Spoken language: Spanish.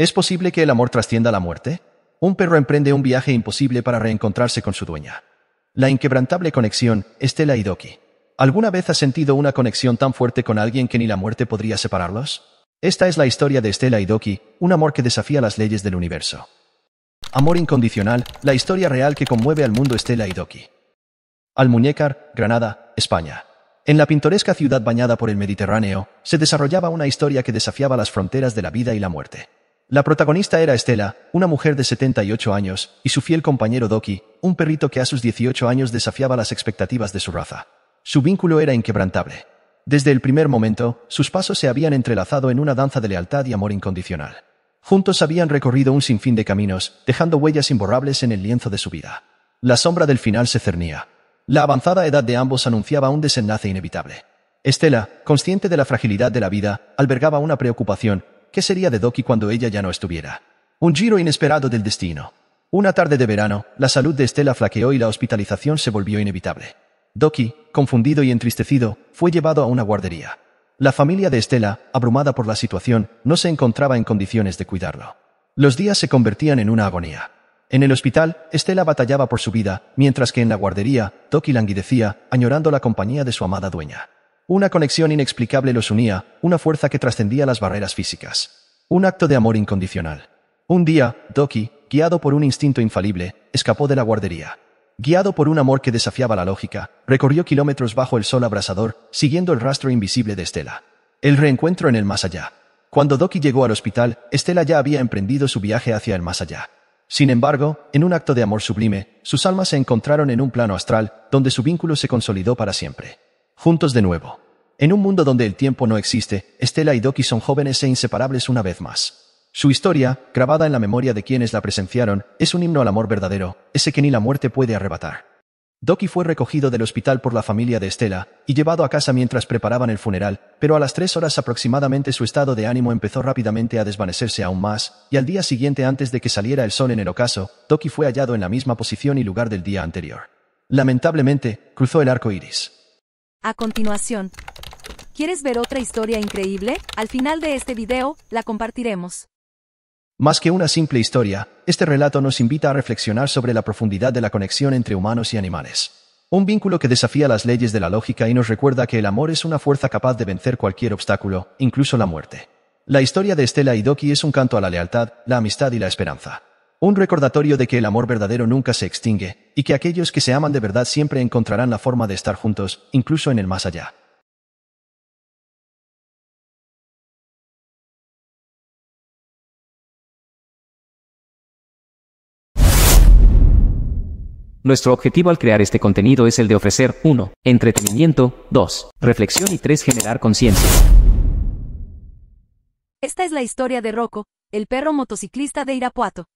¿Es posible que el amor trascienda la muerte? Un perro emprende un viaje imposible para reencontrarse con su dueña. La inquebrantable conexión, Estela y Doki. ¿Alguna vez has sentido una conexión tan fuerte con alguien que ni la muerte podría separarlos? Esta es la historia de Estela y Doki, un amor que desafía las leyes del universo. Amor incondicional, la historia real que conmueve al mundo Estela y Doki. Almuñécar, Granada, España. En la pintoresca ciudad bañada por el Mediterráneo, se desarrollaba una historia que desafiaba las fronteras de la vida y la muerte. La protagonista era Estela, una mujer de 78 años, y su fiel compañero Doki, un perrito que a sus 18 años desafiaba las expectativas de su raza. Su vínculo era inquebrantable. Desde el primer momento, sus pasos se habían entrelazado en una danza de lealtad y amor incondicional. Juntos habían recorrido un sinfín de caminos, dejando huellas imborrables en el lienzo de su vida. La sombra del final se cernía. La avanzada edad de ambos anunciaba un desenlace inevitable. Estela, consciente de la fragilidad de la vida, albergaba una preocupación, ¿Qué sería de Doki cuando ella ya no estuviera? Un giro inesperado del destino. Una tarde de verano, la salud de Estela flaqueó y la hospitalización se volvió inevitable. Doki, confundido y entristecido, fue llevado a una guardería. La familia de Estela, abrumada por la situación, no se encontraba en condiciones de cuidarlo. Los días se convertían en una agonía. En el hospital, Estela batallaba por su vida, mientras que en la guardería, Doki languidecía, añorando la compañía de su amada dueña. Una conexión inexplicable los unía, una fuerza que trascendía las barreras físicas. Un acto de amor incondicional. Un día, Doki, guiado por un instinto infalible, escapó de la guardería. Guiado por un amor que desafiaba la lógica, recorrió kilómetros bajo el sol abrasador, siguiendo el rastro invisible de Estela. El reencuentro en el más allá. Cuando Doki llegó al hospital, Estela ya había emprendido su viaje hacia el más allá. Sin embargo, en un acto de amor sublime, sus almas se encontraron en un plano astral, donde su vínculo se consolidó para siempre juntos de nuevo. En un mundo donde el tiempo no existe, Estela y Doki son jóvenes e inseparables una vez más. Su historia, grabada en la memoria de quienes la presenciaron, es un himno al amor verdadero, ese que ni la muerte puede arrebatar. Doki fue recogido del hospital por la familia de Estela y llevado a casa mientras preparaban el funeral, pero a las tres horas aproximadamente su estado de ánimo empezó rápidamente a desvanecerse aún más, y al día siguiente antes de que saliera el sol en el ocaso, Doki fue hallado en la misma posición y lugar del día anterior. Lamentablemente, cruzó el arco iris a continuación. ¿Quieres ver otra historia increíble? Al final de este video, la compartiremos. Más que una simple historia, este relato nos invita a reflexionar sobre la profundidad de la conexión entre humanos y animales. Un vínculo que desafía las leyes de la lógica y nos recuerda que el amor es una fuerza capaz de vencer cualquier obstáculo, incluso la muerte. La historia de Estela y Doki es un canto a la lealtad, la amistad y la esperanza un recordatorio de que el amor verdadero nunca se extingue, y que aquellos que se aman de verdad siempre encontrarán la forma de estar juntos, incluso en el más allá. Nuestro objetivo al crear este contenido es el de ofrecer 1. Entretenimiento, 2. Reflexión y 3. Generar conciencia. Esta es la historia de Rocco, el perro motociclista de Irapuato.